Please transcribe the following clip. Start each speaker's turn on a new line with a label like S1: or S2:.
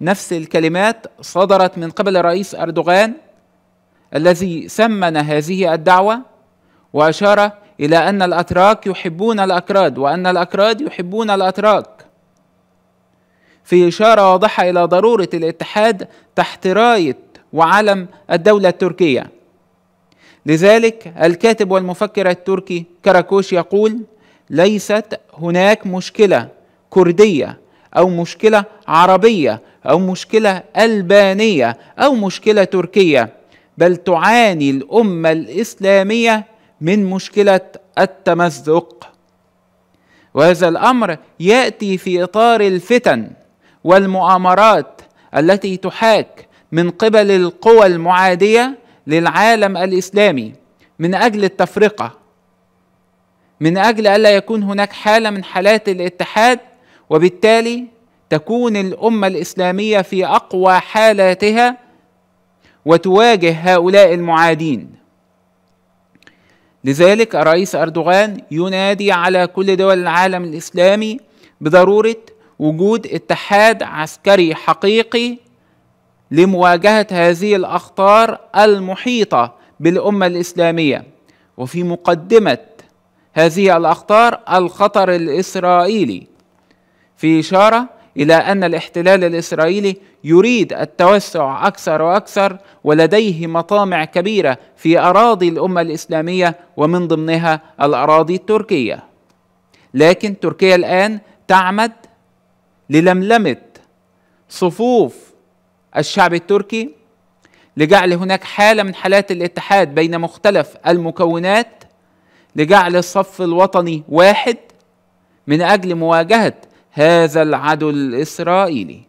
S1: نفس الكلمات صدرت من قبل الرئيس أردوغان الذي سمن هذه الدعوة وأشار إلى أن الأتراك يحبون الأكراد وأن الأكراد يحبون الأتراك في إشارة واضحة إلى ضرورة الاتحاد تحت راية وعلم الدولة التركية لذلك الكاتب والمفكر التركي كراكوش يقول ليست هناك مشكلة كردية أو مشكلة عربية او مشكله البانيه او مشكله تركيه بل تعاني الامه الاسلاميه من مشكله التمزق وهذا الامر ياتي في اطار الفتن والمؤامرات التي تحاك من قبل القوى المعاديه للعالم الاسلامي من اجل التفرقه من اجل الا يكون هناك حاله من حالات الاتحاد وبالتالي تكون الامه الاسلاميه في اقوى حالاتها وتواجه هؤلاء المعادين لذلك الرئيس اردوغان ينادي على كل دول العالم الاسلامي بضروره وجود اتحاد عسكري حقيقي لمواجهه هذه الاخطار المحيطه بالامه الاسلاميه وفي مقدمه هذه الاخطار الخطر الاسرائيلي في اشاره الى ان الاحتلال الاسرائيلي يريد التوسع اكثر واكثر ولديه مطامع كبيره في اراضي الامه الاسلاميه ومن ضمنها الاراضي التركيه لكن تركيا الان تعمد للملمه صفوف الشعب التركي لجعل هناك حاله من حالات الاتحاد بين مختلف المكونات لجعل الصف الوطني واحد من اجل مواجهه هذا العدو الإسرائيلي